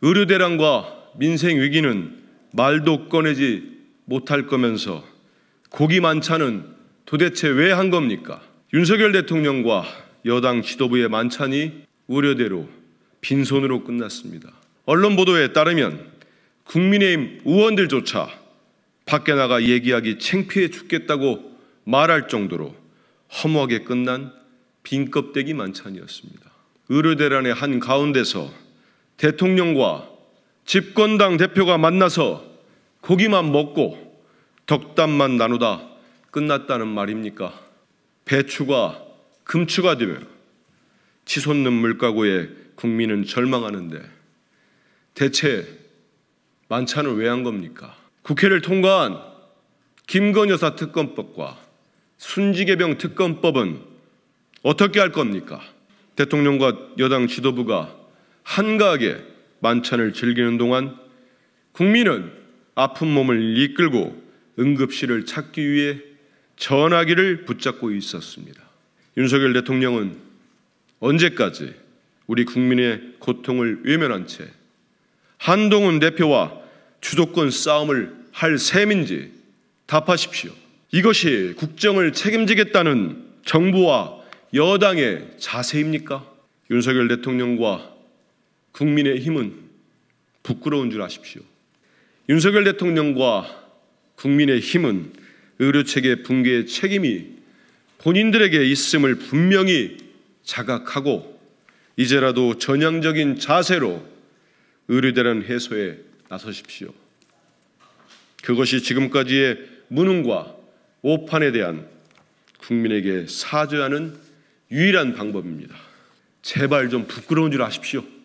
의료대란과 민생 위기는 말도 꺼내지 못할 거면서 고기 만찬은 도대체 왜 한 겁니까? 윤석열 대통령과 여당 지도부의 만찬이 우려대로 빈손으로 끝났습니다. 언론 보도에 따르면 국민의힘 의원들조차 밖에 나가 얘기하기 창피해 죽겠다고 말할 정도로 허무하게 끝난 빈껍데기 만찬이었습니다. 의료대란의 한 가운데서 대통령과 집권당 대표가 만나서 고기만 먹고 덕담만 나누다 끝났다는 말입니까? 배추가 금추가 되며 치솟는 물가구에 국민은 절망하는데 대체 만찬을 왜 한 겁니까? 국회를 통과한 김건 여사 특검법과 순지개병 특검법은 어떻게 할 겁니까? 대통령과 여당 지도부가 한가하게 만찬을 즐기는 동안 국민은 아픈 몸을 이끌고 응급실을 찾기 위해 전화기를 붙잡고 있었습니다. 윤석열 대통령은 언제까지 우리 국민의 고통을 외면한 채 한동훈 대표와 주도권 싸움을 할 셈인지 답하십시오. 이것이 국정을 책임지겠다는 정부와 여당의 자세입니까? 윤석열 대통령과 국민의 힘은 부끄러운 줄 아십시오. 윤석열 대통령과 국민의 힘은 의료체계 붕괴의 책임이 본인들에게 있음을 분명히 자각하고 이제라도 전향적인 자세로 의료대란 해소에 나서십시오. 그것이 지금까지의 무능과 오판에 대한 국민에게 사죄하는 유일한 방법입니다. 제발 좀 부끄러운 줄 아십시오.